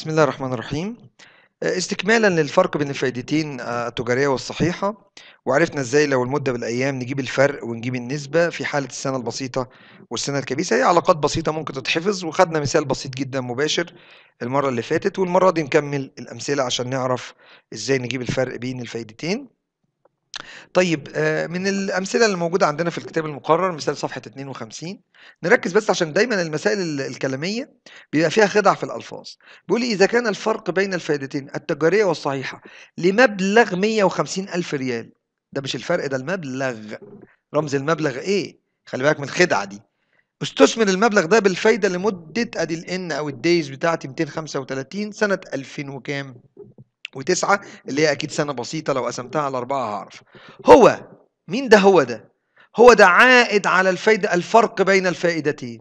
بسم الله الرحمن الرحيم آه، استكمالا للفرق بين الفائدتين آه، التجارية والصحيحة وعرفنا ازاي لو المدة بالأيام نجيب الفرق ونجيب النسبة في حالة السنة البسيطة والسنة الكبيسة هي علاقات بسيطة ممكن تتحفظ وخدنا مثال بسيط جدا مباشر المرة اللي فاتت والمرة دي نكمل الأمثلة عشان نعرف ازاي نجيب الفرق بين الفائدتين طيب آه، من الأمثلة اللي موجودة عندنا في الكتاب المقرر مثال صفحة 52 نركز بس عشان دايما المسائل الكلامية بيبقى فيها خدع في الألفاظ بيقول إذا كان الفرق بين الفائدتين التجارية والصحيحة لمبلغ 150 ألف ريال ده مش الفرق ده المبلغ رمز المبلغ إيه؟ خلي بالك من الخدعة دي استثمر المبلغ ده بالفايدة لمدة أدي الإن أو الدايز بتاعتي 235 سنة 2000 وكام؟ وتسعة اللي هي أكيد سنة بسيطة لو قسمتها على أربعة هعرف هو مين ده هو ده هو ده عائد على الفايدة الفرق بين الفائدتين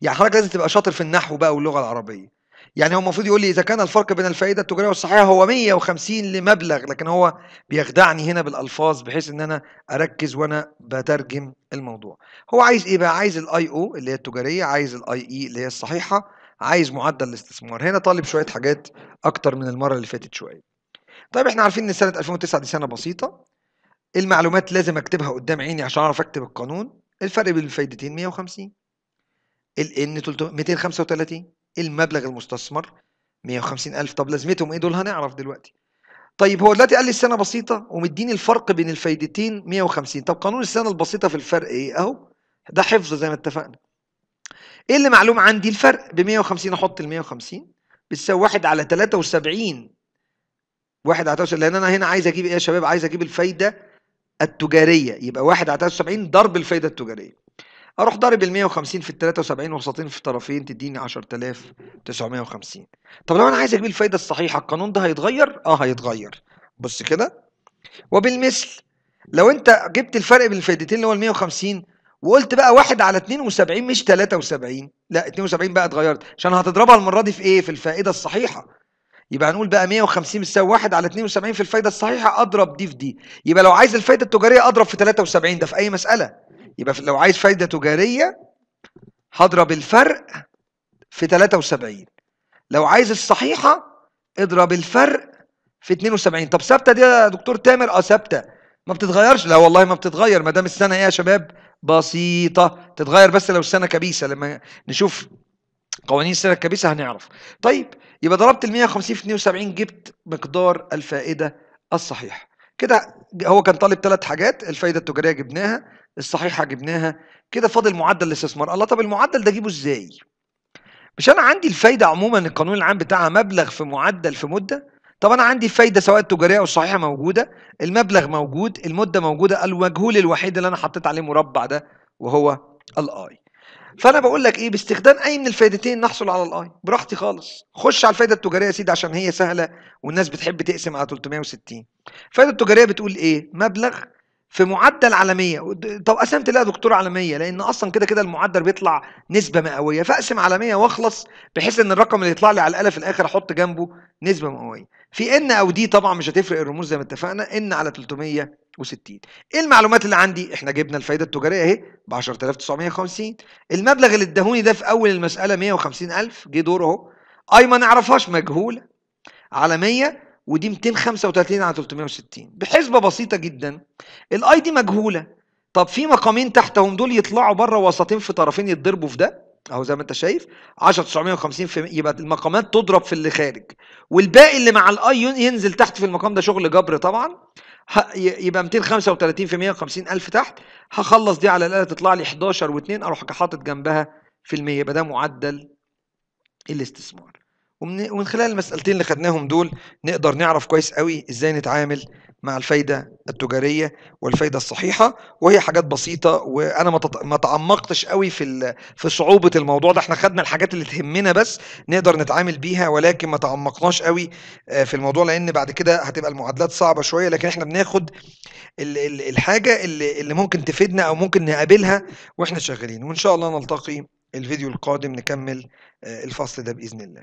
يعني حضرتك لازم تبقى شاطر في النحو بقى واللغة العربية يعني هو المفروض يقول لي اذا كان الفرق بين الفائده التجاريه والصحيحه هو 150 لمبلغ لكن هو بيخدعني هنا بالالفاظ بحيث ان انا اركز وانا بترجم الموضوع هو عايز ايه بقى عايز الاي او اللي هي التجاريه عايز الاي اي e اللي هي الصحيحه عايز معدل الاستثمار هنا طالب شويه حاجات اكتر من المره اللي فاتت شويه طيب احنا عارفين ان سنه 2009 دي سنه بسيطه المعلومات لازم اكتبها قدام عيني عشان اعرف اكتب القانون الفرق بين الفايدتين 150 الان 235 المبلغ المستثمر 150000 طب لازمتهم ايه دول هنعرف دلوقتي طيب هو دلوقتي قال لي السنه بسيطه ومديني الفرق بين الفايدتين 150 طب قانون السنه البسيطه في الفرق ايه اهو ده حفظ زي ما اتفقنا ايه اللي معلوم عندي الفرق ب 150 احط ال 150 بتساوي 1 على 73 1 على 73 لان انا هنا عايز اجيب ايه يا شباب عايز اجيب الفايده التجاريه يبقى 1 على 73 ضرب الفايده التجاريه اروح ضارب ال 150 في ال 73 وسطين في الطرفين تديني 10950 طب لو انا عايز اجيب الفايده الصحيحه القانون ده هيتغير اه هيتغير بص كده وبالمثل لو انت جبت الفرق بين الفايدتين اللي هو ال 150 وقلت بقى واحد على 72 مش 73 لا 72 بقى اتغيرت عشان هتضربها المره دي في ايه في الفائده الصحيحه يبقى هنقول بقى 150 بتساوي 1 على 72 في الفايده الصحيحه اضرب دي في دي يبقى لو عايز الفايده التجاريه اضرب في 73 ده في اي مساله يبقى لو عايز فايده تجاريه هضرب الفرق في 73 لو عايز الصحيحه اضرب الفرق في 72 طب ثابته دي يا دكتور تامر اه ثابته ما بتتغيرش لا والله ما بتتغير ما دام السنه ايه يا شباب بسيطة تتغير بس لو السنة كبيسة لما نشوف قوانين السنة الكبيسة هنعرف طيب يبقى ضربت ال 150 في 72 جبت مقدار الفائدة الصحيح كده هو كان طالب ثلاث حاجات الفائدة التجارية جبناها الصحيحة جبناها كده فاضل معدل الاستثمار الله طب المعدل ده اجيبه ازاي مش انا عندي الفايده عموما القانون العام بتاعها مبلغ في معدل في مده طب انا عندي الفايده سواء التجاريه او الصحيحه موجوده المبلغ موجود المده موجوده المجهول الوحيد اللي انا حطيت عليه مربع ده وهو الاي فانا بقول لك ايه باستخدام اي من الفائدتين نحصل على الاي براحتي خالص خش على الفائده التجاريه يا سيدي عشان هي سهله والناس بتحب تقسم على 360 الفائده التجاريه بتقول ايه مبلغ في معدل عالميه طب قسمت لها دكتور عالميه لان اصلا كده كده المعدل بيطلع نسبه مئويه فاقسم عالميه واخلص بحيث ان الرقم اللي يطلع لي على الاله في الاخر احط جنبه نسبه مئويه في ان او دي طبعا مش هتفرق الرموز زي ما اتفقنا ان على 360 ايه المعلومات اللي عندي احنا جبنا الفايده التجاريه اهي ب 10950 المبلغ اللي اداهوني ده في اول المساله 150000 جه دوره اهو اي ما نعرفهاش مجهوله عالميه ودي 235 على 360 بحسبه بسيطه جدا الاي دي مجهوله طب في مقامين تحتهم دول يطلعوا بره وسطين في طرفين يتضربوا في ده اهو زي ما انت شايف 10 950 في يبقى المقامات تضرب في اللي خارج والباقي اللي مع الاي ينزل تحت في المقام ده شغل جبر طبعا يبقى 235 في 150 الف تحت هخلص دي على الاله تطلع لي 11 و2 اروح حاطط جنبها في المية يبقى ده معدل الاستثمار ومن, ومن خلال المسألتين اللي خدناهم دول نقدر نعرف كويس قوي ازاي نتعامل مع الفايدة التجارية والفايدة الصحيحة وهي حاجات بسيطة وأنا ما تعمقتش قوي في في صعوبة الموضوع ده احنا خدنا الحاجات اللي تهمنا بس نقدر نتعامل بيها ولكن ما تعمقناش قوي آه، في الموضوع لأن بعد كده هتبقى المعادلات صعبة شوية لكن احنا بناخد الحاجة اللي ممكن تفيدنا أو ممكن نقابلها واحنا شغالين وإن شاء الله نلتقي الفيديو القادم نكمل آه، الفصل ده بإذن الله